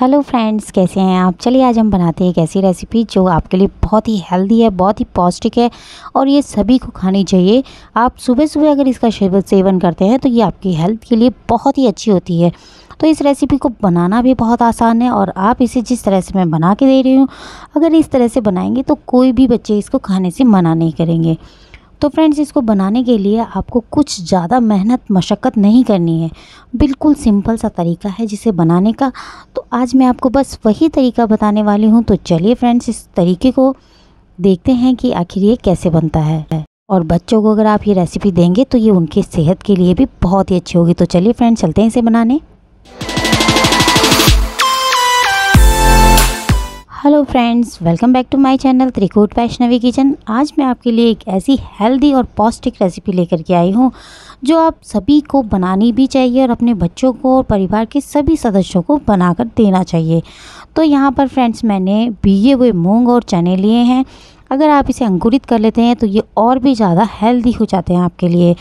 hello friends कैसे हैं आप चलिए आज हम बनाते हैं एक ऐसी रेसिपी जो आपके लिए बहुत ही हेल्दी है बहुत ही पौष्टिक है और ये सभी को खानी चाहिए आप सुबह सुबह अगर इसका सेवन करते हैं तो ये आपकी हेल्थ के लिए बहुत ही अच्छी होती है तो इस रेसिपी को बनाना भी बहुत आसान है और आप इसे जिस तरह से मैं बना के दे रही हूँ अगर इस तरह से बनाएंगे तो कोई भी बच्चे इसको खाने से मना नहीं करेंगे तो फ्रेंड्स इसको बनाने के लिए आपको कुछ ज़्यादा मेहनत मशक्क़त नहीं करनी है बिल्कुल सिंपल सा तरीका है जिसे बनाने का तो आज मैं आपको बस वही तरीका बताने वाली हूँ तो चलिए फ्रेंड्स इस तरीके को देखते हैं कि आखिर ये कैसे बनता है और बच्चों को अगर आप ये रेसिपी देंगे तो ये उनके सेहत के लिए भी बहुत ही अच्छी होगी तो चलिए फ्रेंड्स चलते हैं इसे बनाने hello friends welcome back to my channel Trikut Vaishnavi kitchen आज मैं आपके लिए एक ऐसी हेल्दी और पौष्टिक रेसिपी लेकर के आई हूँ जो आप सभी को बनानी भी चाहिए और अपने बच्चों को और परिवार के सभी सदस्यों को बनाकर देना चाहिए तो यहाँ पर फ्रेंड्स मैंने भीगे हुए मूँग और चने लिए हैं अगर आप इसे अंकुरित कर लेते हैं तो ये और भी ज़्यादा हेल्दी हो जाते हैं आपके लिए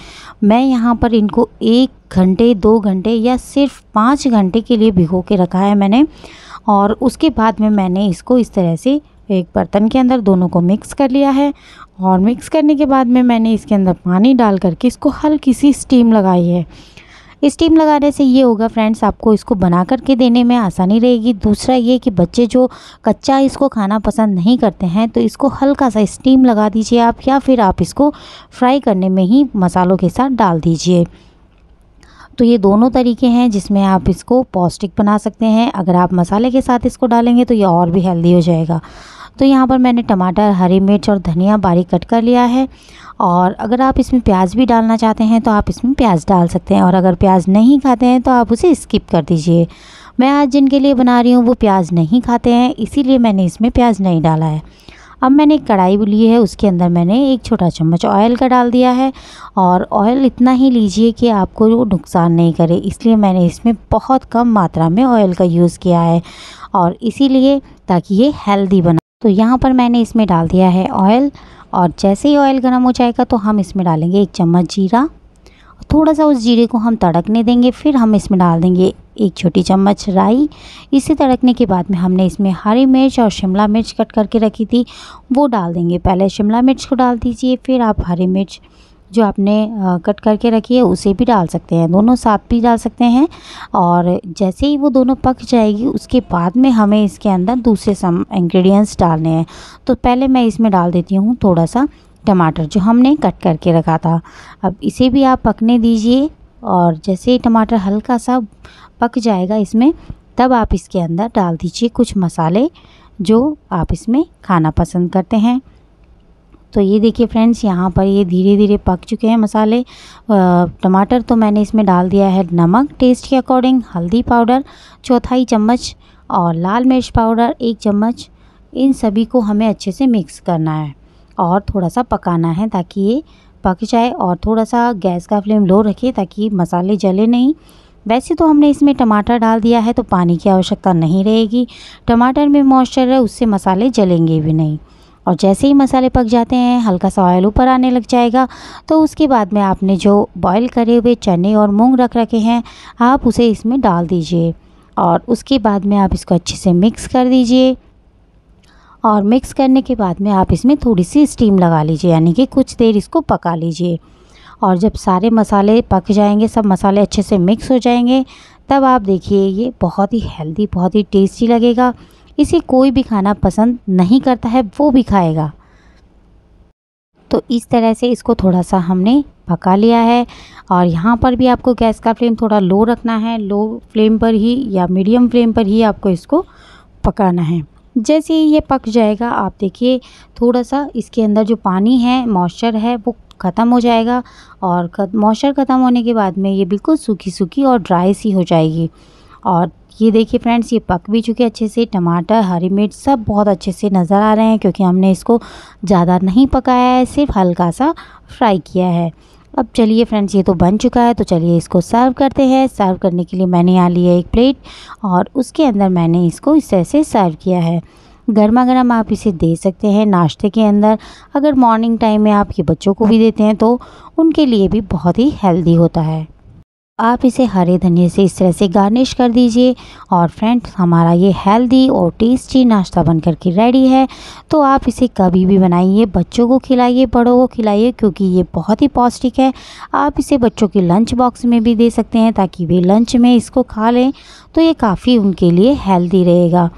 मैं यहाँ पर इनको एक घंटे दो घंटे या सिर्फ पाँच घंटे के लिए भिगो के रखा है मैंने और उसके बाद में मैंने इसको इस तरह से एक बर्तन के अंदर दोनों को मिक्स कर लिया है और मिक्स करने के बाद में मैंने इसके अंदर पानी डाल करके इसको हल्की सी स्टीम लगाई है स्टीम लगाने से ये होगा फ्रेंड्स आपको इसको बना करके देने में आसानी रहेगी दूसरा ये कि बच्चे जो कच्चा इसको खाना पसंद नहीं करते हैं तो इसको हल्का सा स्टीम लगा दीजिए आप या फिर आप इसको फ्राई करने में ही मसालों के साथ डाल दीजिए तो ये दोनों तरीके हैं जिसमें आप इसको पौष्टिक बना सकते हैं अगर आप मसाले के साथ इसको डालेंगे तो ये और भी हेल्दी हो जाएगा तो यहाँ पर मैंने टमाटर हरी मिर्च और धनिया बारीक कट कर लिया है और अगर आप इसमें प्याज भी डालना चाहते हैं तो आप इसमें प्याज डाल सकते हैं और अगर प्याज नहीं खाते हैं तो आप उसे स्किप कर दीजिए मैं आज जिनके लिए बना रही हूँ वो प्याज नहीं खाते हैं इसीलिए मैंने इसमें प्याज नहीं डाला है अब मैंने एक कढ़ाई ली है उसके अंदर मैंने एक छोटा चम्मच ऑयल का डाल दिया है और ऑयल इतना ही लीजिए कि आपको वो नुकसान नहीं करे इसलिए मैंने इसमें बहुत कम मात्रा में ऑयल का यूज़ किया है और इसीलिए ताकि ये हेल्दी बना तो यहाँ पर मैंने इसमें डाल दिया है ऑयल और जैसे ही ऑयल गर्म हो जाएगा तो हम इसमें डालेंगे एक चम्मच जीरा थोड़ा सा उस जीरे को हम तड़कने देंगे फिर हम इसमें डाल देंगे एक छोटी चम्मच राई इसे तड़कने के बाद में हमने इसमें हरी मिर्च और शिमला मिर्च कट करके रखी थी वो डाल देंगे पहले शिमला मिर्च को डाल दीजिए फिर आप हरी मिर्च जो आपने कट करके रखी है उसे भी डाल सकते हैं दोनों साथ भी डाल सकते हैं और जैसे ही वो दोनों पक जाएगी उसके बाद में हमें इसके अंदर दूसरे सम इंग्रेडिएंट्स डालने हैं तो पहले मैं इसमें डाल देती हूँ थोड़ा सा टमाटर जो हमने कट करके रखा था अब इसे भी आप पकने दीजिए और जैसे टमाटर हल्का सा पक जाएगा इसमें तब आप इसके अंदर डाल दीजिए कुछ मसाले जो आप इसमें खाना पसंद करते हैं तो ये देखिए फ्रेंड्स यहाँ पर ये धीरे धीरे पक चुके हैं मसाले टमाटर तो मैंने इसमें डाल दिया है नमक टेस्ट के अकॉर्डिंग हल्दी पाउडर चौथाई चम्मच और लाल मिर्च पाउडर एक चम्मच इन सभी को हमें अच्छे से मिक्स करना है और थोड़ा सा पकाना है ताकि ये पक जाए और थोड़ा सा गैस का फ्लेम लो रखे ताकि मसाले जले नहीं वैसे तो हमने इसमें टमाटर डाल दिया है तो पानी की आवश्यकता नहीं रहेगी टमाटर में मॉइस्चर है उससे मसाले जलेंगे भी नहीं और जैसे ही मसाले पक जाते हैं हल्का सा ऑयल ऊपर आने लग जाएगा तो उसके बाद में आपने जो बॉईल करे हुए चने और मूंग रख रखे हैं आप उसे इसमें डाल दीजिए और उसके बाद में आप इसको अच्छे से मिक्स कर दीजिए और मिक्स करने के बाद में आप इसमें थोड़ी सी स्टीम लगा लीजिए यानी कि कुछ देर इसको पका लीजिए और जब सारे मसाले पक जाएंगे सब मसाले अच्छे से मिक्स हो जाएंगे तब आप देखिए ये बहुत ही हेल्दी बहुत ही टेस्टी लगेगा इसे कोई भी खाना पसंद नहीं करता है वो भी खाएगा तो इस तरह से इसको थोड़ा सा हमने पका लिया है और यहाँ पर भी आपको गैस का फ्लेम थोड़ा लो रखना है लो फ्लेम पर ही या मीडियम फ्लेम पर ही आपको इसको पकाना है जैसे ही ये पक जाएगा आप देखिए थोड़ा सा इसके अंदर जो पानी है मॉइस्चर है वो ख़त्म हो जाएगा और मॉइस्चर ख़त्म होने के बाद में ये बिल्कुल सूखी सूखी और ड्राई सी हो जाएगी और ये देखिए फ्रेंड्स ये पक भी चुके अच्छे से टमाटर हरी मिर्च सब बहुत अच्छे से नज़र आ रहे हैं क्योंकि हमने इसको ज़्यादा नहीं पकाया है सिर्फ हल्का सा फ्राई किया है अब चलिए फ्रेंड्स ये तो बन चुका है तो चलिए इसको सर्व करते हैं सर्व करने के लिए मैंने यहाँ लिया एक प्लेट और उसके अंदर मैंने इसको इस तरह से सर्व किया है गर्मा गर्म आप इसे दे सकते हैं नाश्ते के अंदर अगर मॉर्निंग टाइम में आप ये बच्चों को भी देते हैं तो उनके लिए भी बहुत ही हेल्दी होता है आप इसे हरे धनिया से इस तरह से गार्निश कर दीजिए और फ्रेंड्स हमारा ये हेल्दी और टेस्टी नाश्ता बनकर के रेडी है तो आप इसे कभी भी बनाइए बच्चों को खिलाइए बड़ों को खिलाइए क्योंकि ये बहुत ही पौष्टिक है आप इसे बच्चों के लंच बॉक्स में भी दे सकते हैं ताकि वे लंच में इसको खा लें तो ये काफ़ी उनके लिए हेल्दी रहेगा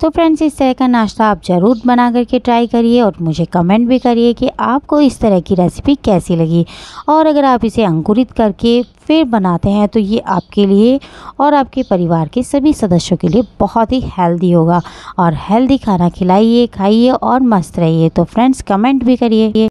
तो फ्रेंड्स इस तरह का नाश्ता आप ज़रूर बना करके ट्राई करिए और मुझे कमेंट भी करिए कि आपको इस तरह की रेसिपी कैसी लगी और अगर आप इसे अंकुरित करके फिर बनाते हैं तो ये आपके लिए और आपके परिवार के सभी सदस्यों के लिए बहुत ही हेल्दी होगा और हेल्दी खाना खिलाइए खाइए और मस्त रहिए तो फ्रेंड्स कमेंट भी करिए